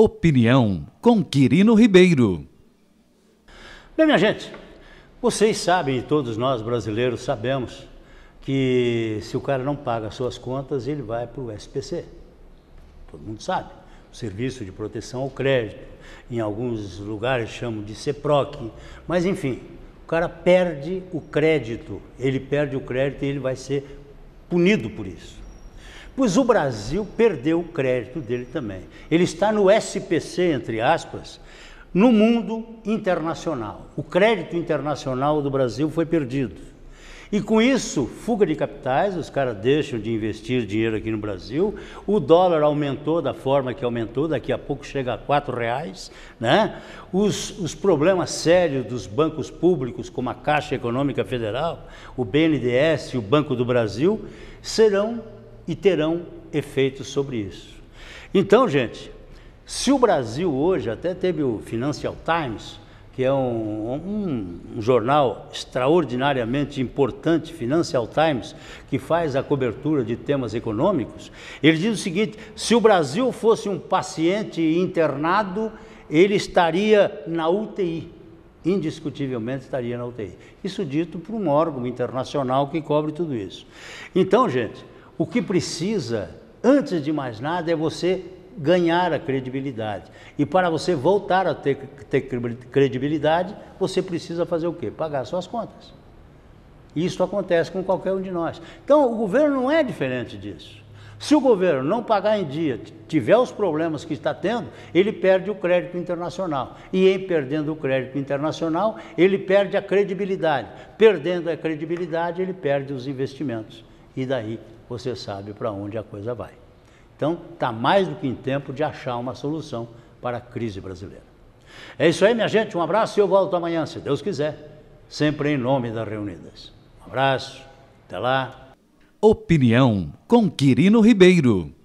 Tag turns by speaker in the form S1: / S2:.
S1: Opinião com Quirino Ribeiro. Bem, minha gente, vocês sabem, e todos nós brasileiros sabemos, que se o cara não paga suas contas, ele vai para o SPC. Todo mundo sabe. O Serviço de Proteção ao Crédito. Em alguns lugares chamam de CEPROC. Mas, enfim, o cara perde o crédito. Ele perde o crédito e ele vai ser punido por isso. Pois o Brasil perdeu o crédito dele também. Ele está no SPC, entre aspas, no mundo internacional. O crédito internacional do Brasil foi perdido. E com isso, fuga de capitais, os caras deixam de investir dinheiro aqui no Brasil, o dólar aumentou da forma que aumentou, daqui a pouco chega a quatro reais, né? Os, os problemas sérios dos bancos públicos, como a Caixa Econômica Federal, o BNDES e o Banco do Brasil, serão e terão efeitos sobre isso. Então, gente, se o Brasil hoje, até teve o Financial Times, que é um, um, um, jornal extraordinariamente importante, Financial Times, que faz a cobertura de temas econômicos, ele diz o seguinte: se o Brasil fosse um paciente internado, ele estaria na UTI. Indiscutivelmente estaria na UTI. Isso dito por um órgão internacional que cobre tudo isso. Então, gente, o que precisa, antes de mais nada, é você ganhar a credibilidade. E para você voltar a ter, ter credibilidade, você precisa fazer o quê? Pagar suas contas. Isso acontece com qualquer um de nós. Então, o governo não é diferente disso. Se o governo não pagar em dia, tiver os problemas que está tendo, ele perde o crédito internacional. E em perdendo o crédito internacional, ele perde a credibilidade. Perdendo a credibilidade, ele perde os investimentos e daí você sabe para onde a coisa vai. Então, está mais do que em tempo de achar uma solução para a crise brasileira. É isso aí, minha gente. Um abraço e eu volto amanhã, se Deus quiser, sempre em nome das Reunidas. Um abraço, até lá. Opinião com Quirino Ribeiro.